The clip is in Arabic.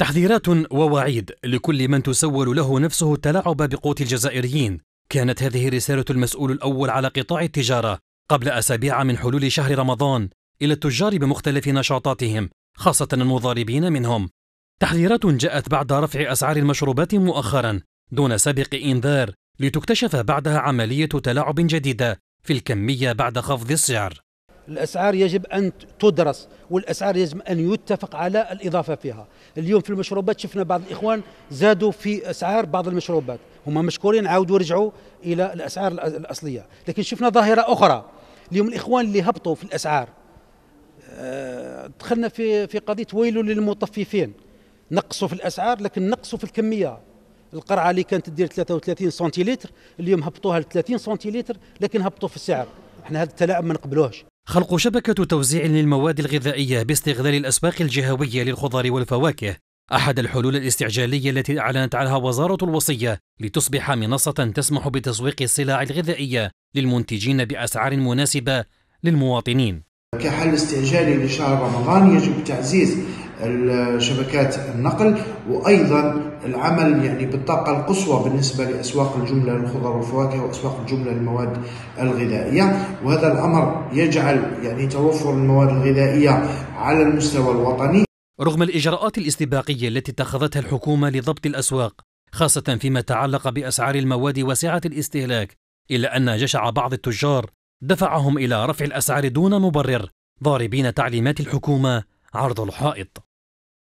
تحذيرات ووعيد لكل من تسول له نفسه التلاعب بقوت الجزائريين كانت هذه رسالة المسؤول الأول على قطاع التجارة قبل أسابيع من حلول شهر رمضان إلى التجار بمختلف نشاطاتهم خاصة المضاربين منهم تحذيرات جاءت بعد رفع أسعار المشروبات مؤخرا دون سابق إنذار لتكتشف بعدها عملية تلاعب جديدة في الكمية بعد خفض السعر الأسعار يجب أن تدرس والأسعار يجب أن يتفق على الإضافة فيها اليوم في المشروبات شفنا بعض الإخوان زادوا في أسعار بعض المشروبات هم مشكورين عاودوا رجعوا إلى الأسعار الأصلية لكن شفنا ظاهرة أخرى اليوم الإخوان اللي هبطوا في الأسعار آه، دخلنا في في قضية ويل للمطففين نقصوا في الأسعار لكن نقصوا في الكمية القرعة اللي كانت تدير 33 سنتيلتر اليوم هبطوها ل 30 سنتيلتر لكن هبطوا في السعر احنا هذا التلاعب ما نقبلوهش خلق شبكة توزيع للمواد الغذائية باستغلال الأسواق الجهوية للخضار والفواكه أحد الحلول الاستعجالية التي أعلنت عنها وزارة الوصية لتصبح منصة تسمح بتسويق السلع الغذائية للمنتجين بأسعار مناسبة للمواطنين كحل استعجالي لشهر رمضان يجب تعزيز شبكات النقل وايضا العمل يعني بالطاقه القصوى بالنسبه لاسواق الجمله للخضر والفواكه واسواق الجمله للمواد الغذائيه وهذا الامر يجعل يعني توفر المواد الغذائيه على المستوى الوطني رغم الاجراءات الاستباقيه التي اتخذتها الحكومه لضبط الاسواق خاصه فيما تعلق باسعار المواد وسعه الاستهلاك الا ان جشع بعض التجار دفعهم الى رفع الاسعار دون مبرر ضاربين تعليمات الحكومه عرض الحائط